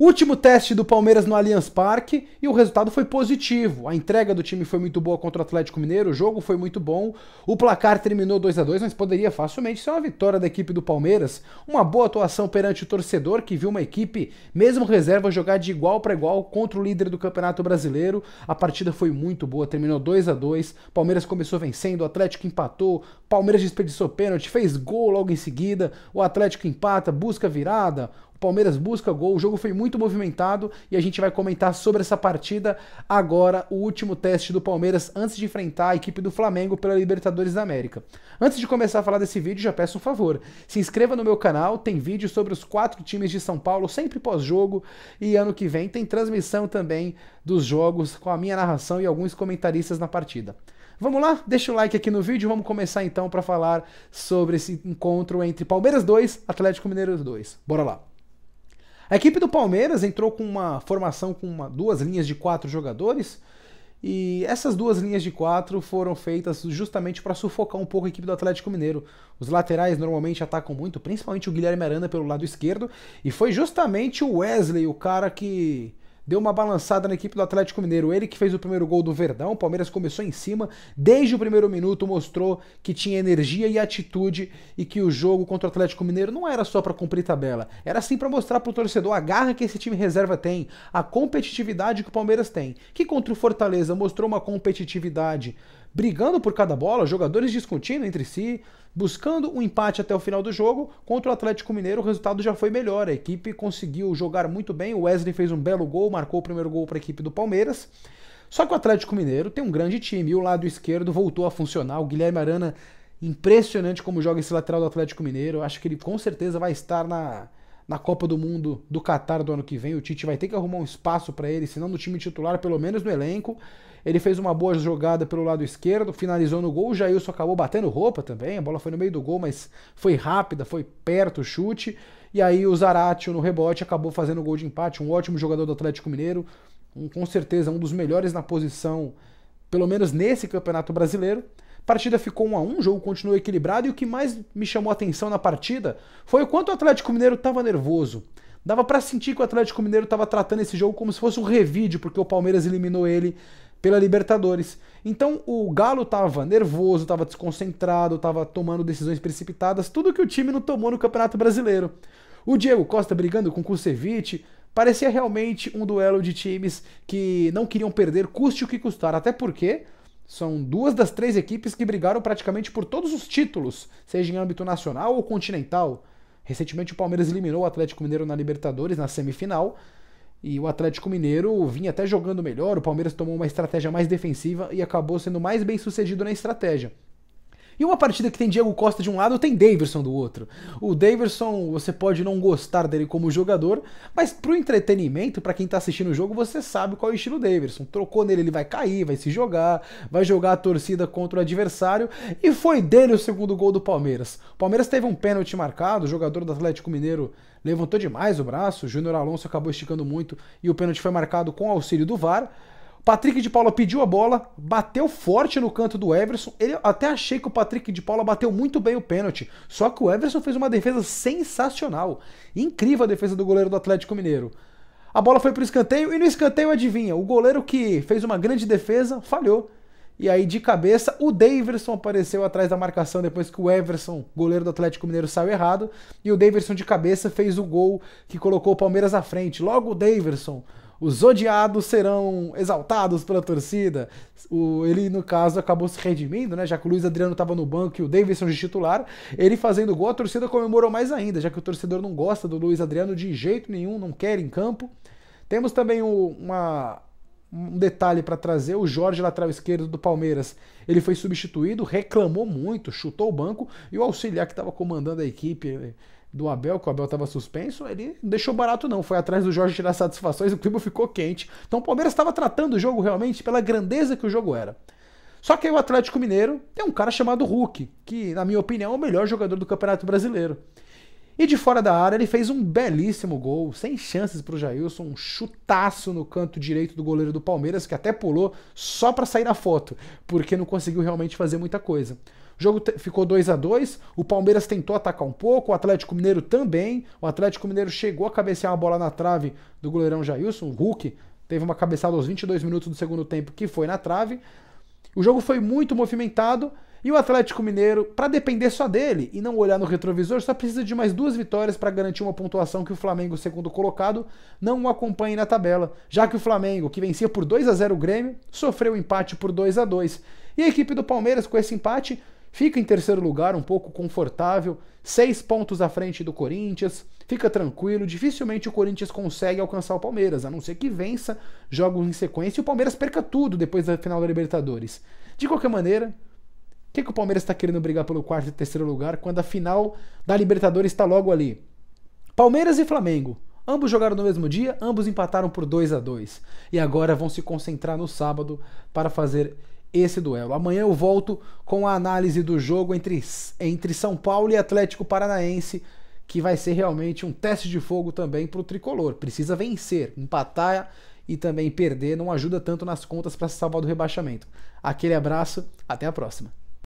Último teste do Palmeiras no Allianz Parque e o resultado foi positivo. A entrega do time foi muito boa contra o Atlético Mineiro, o jogo foi muito bom. O placar terminou 2 a 2 mas poderia facilmente ser uma vitória da equipe do Palmeiras. Uma boa atuação perante o torcedor que viu uma equipe, mesmo reserva, jogar de igual para igual contra o líder do Campeonato Brasileiro. A partida foi muito boa, terminou 2 a 2 Palmeiras começou vencendo, o Atlético empatou, Palmeiras desperdiçou pênalti, fez gol logo em seguida, o Atlético empata, busca virada, Palmeiras busca gol, o jogo foi muito movimentado e a gente vai comentar sobre essa partida agora, o último teste do Palmeiras antes de enfrentar a equipe do Flamengo pela Libertadores da América. Antes de começar a falar desse vídeo, já peço um favor, se inscreva no meu canal, tem vídeo sobre os quatro times de São Paulo, sempre pós-jogo, e ano que vem tem transmissão também dos jogos com a minha narração e alguns comentaristas na partida. Vamos lá? Deixa o like aqui no vídeo, vamos começar então para falar sobre esse encontro entre Palmeiras 2, Atlético Mineiro 2. Bora lá. A equipe do Palmeiras entrou com uma formação com uma, duas linhas de quatro jogadores. E essas duas linhas de quatro foram feitas justamente para sufocar um pouco a equipe do Atlético Mineiro. Os laterais normalmente atacam muito, principalmente o Guilherme Arana pelo lado esquerdo. E foi justamente o Wesley, o cara que deu uma balançada na equipe do Atlético Mineiro. Ele que fez o primeiro gol do Verdão, o Palmeiras começou em cima, desde o primeiro minuto mostrou que tinha energia e atitude e que o jogo contra o Atlético Mineiro não era só para cumprir tabela, era sim para mostrar pro torcedor a garra que esse time reserva tem, a competitividade que o Palmeiras tem, que contra o Fortaleza mostrou uma competitividade brigando por cada bola, jogadores discutindo entre si, buscando um empate até o final do jogo. Contra o Atlético Mineiro, o resultado já foi melhor. A equipe conseguiu jogar muito bem. O Wesley fez um belo gol, marcou o primeiro gol para a equipe do Palmeiras. Só que o Atlético Mineiro tem um grande time e o lado esquerdo voltou a funcionar. O Guilherme Arana, impressionante como joga esse lateral do Atlético Mineiro. Acho que ele com certeza vai estar na na Copa do Mundo do Catar do ano que vem. O Tite vai ter que arrumar um espaço para ele, senão no time titular, pelo menos no elenco. Ele fez uma boa jogada pelo lado esquerdo, finalizou no gol. O Jailson acabou batendo roupa também. A bola foi no meio do gol, mas foi rápida, foi perto o chute. E aí o Zaratio no rebote acabou fazendo o gol de empate. Um ótimo jogador do Atlético Mineiro. Um, com certeza um dos melhores na posição, pelo menos nesse campeonato brasileiro partida ficou 1 a 1 o jogo continuou equilibrado e o que mais me chamou a atenção na partida foi o quanto o Atlético Mineiro estava nervoso. Dava para sentir que o Atlético Mineiro estava tratando esse jogo como se fosse um revide, porque o Palmeiras eliminou ele pela Libertadores. Então o Galo estava nervoso, estava desconcentrado, estava tomando decisões precipitadas, tudo que o time não tomou no Campeonato Brasileiro. O Diego Costa brigando com o Kusevich, parecia realmente um duelo de times que não queriam perder, custe o que custar, até porque são duas das três equipes que brigaram praticamente por todos os títulos, seja em âmbito nacional ou continental. Recentemente o Palmeiras eliminou o Atlético Mineiro na Libertadores, na semifinal, e o Atlético Mineiro vinha até jogando melhor, o Palmeiras tomou uma estratégia mais defensiva e acabou sendo mais bem sucedido na estratégia. E uma partida que tem Diego Costa de um lado tem Daverson do outro. O Daverson, você pode não gostar dele como jogador, mas pro entretenimento, para quem tá assistindo o jogo, você sabe qual é o estilo Daverson. Trocou nele, ele vai cair, vai se jogar, vai jogar a torcida contra o adversário. E foi dele o segundo gol do Palmeiras. O Palmeiras teve um pênalti marcado, o jogador do Atlético Mineiro levantou demais o braço, o Júnior Alonso acabou esticando muito e o pênalti foi marcado com auxílio do VAR. Patrick de Paula pediu a bola, bateu forte no canto do Everson. Ele, até achei que o Patrick de Paula bateu muito bem o pênalti. Só que o Everson fez uma defesa sensacional. Incrível a defesa do goleiro do Atlético Mineiro. A bola foi para o escanteio e no escanteio, adivinha, o goleiro que fez uma grande defesa falhou. E aí, de cabeça, o Daverson apareceu atrás da marcação depois que o Everson, goleiro do Atlético Mineiro, saiu errado. E o Daverson, de cabeça, fez o gol que colocou o Palmeiras à frente. Logo o Daverson, os odiados serão exaltados pela torcida. O, ele, no caso, acabou se redimindo, né? Já que o Luiz Adriano estava no banco e o Davidson de titular. Ele fazendo gol, a torcida comemorou mais ainda, já que o torcedor não gosta do Luiz Adriano de jeito nenhum, não quer em campo. Temos também o, uma, um detalhe para trazer: o Jorge, lateral esquerdo do Palmeiras, ele foi substituído, reclamou muito, chutou o banco e o auxiliar que estava comandando a equipe do Abel, que o Abel estava suspenso, ele não deixou barato não, foi atrás do Jorge tirar satisfações, o clima ficou quente. Então o Palmeiras estava tratando o jogo realmente pela grandeza que o jogo era. Só que aí o Atlético Mineiro tem um cara chamado Hulk, que na minha opinião é o melhor jogador do Campeonato Brasileiro. E de fora da área, ele fez um belíssimo gol, sem chances para o Jailson, um chutaço no canto direito do goleiro do Palmeiras, que até pulou só para sair na foto, porque não conseguiu realmente fazer muita coisa. O jogo ficou 2 a 2 o Palmeiras tentou atacar um pouco, o Atlético Mineiro também. O Atlético Mineiro chegou a cabecear uma bola na trave do goleirão Jailson, o Hulk teve uma cabeçada aos 22 minutos do segundo tempo que foi na trave. O jogo foi muito movimentado e o Atlético Mineiro, para depender só dele e não olhar no retrovisor, só precisa de mais duas vitórias para garantir uma pontuação que o Flamengo, segundo colocado, não acompanhe na tabela, já que o Flamengo, que vencia por 2 a 0 o Grêmio, sofreu empate por 2 a 2. E a equipe do Palmeiras, com esse empate, fica em terceiro lugar, um pouco confortável, seis pontos à frente do Corinthians, fica tranquilo, dificilmente o Corinthians consegue alcançar o Palmeiras, a não ser que vença jogos em sequência e o Palmeiras perca tudo depois da final da Libertadores. De qualquer maneira, que, que o Palmeiras está querendo brigar pelo quarto e terceiro lugar quando a final da Libertadores está logo ali? Palmeiras e Flamengo. Ambos jogaram no mesmo dia, ambos empataram por 2 a 2 E agora vão se concentrar no sábado para fazer esse duelo. Amanhã eu volto com a análise do jogo entre, entre São Paulo e Atlético Paranaense, que vai ser realmente um teste de fogo também para o tricolor. Precisa vencer, empatar e também perder não ajuda tanto nas contas para se salvar do rebaixamento. Aquele abraço, até a próxima.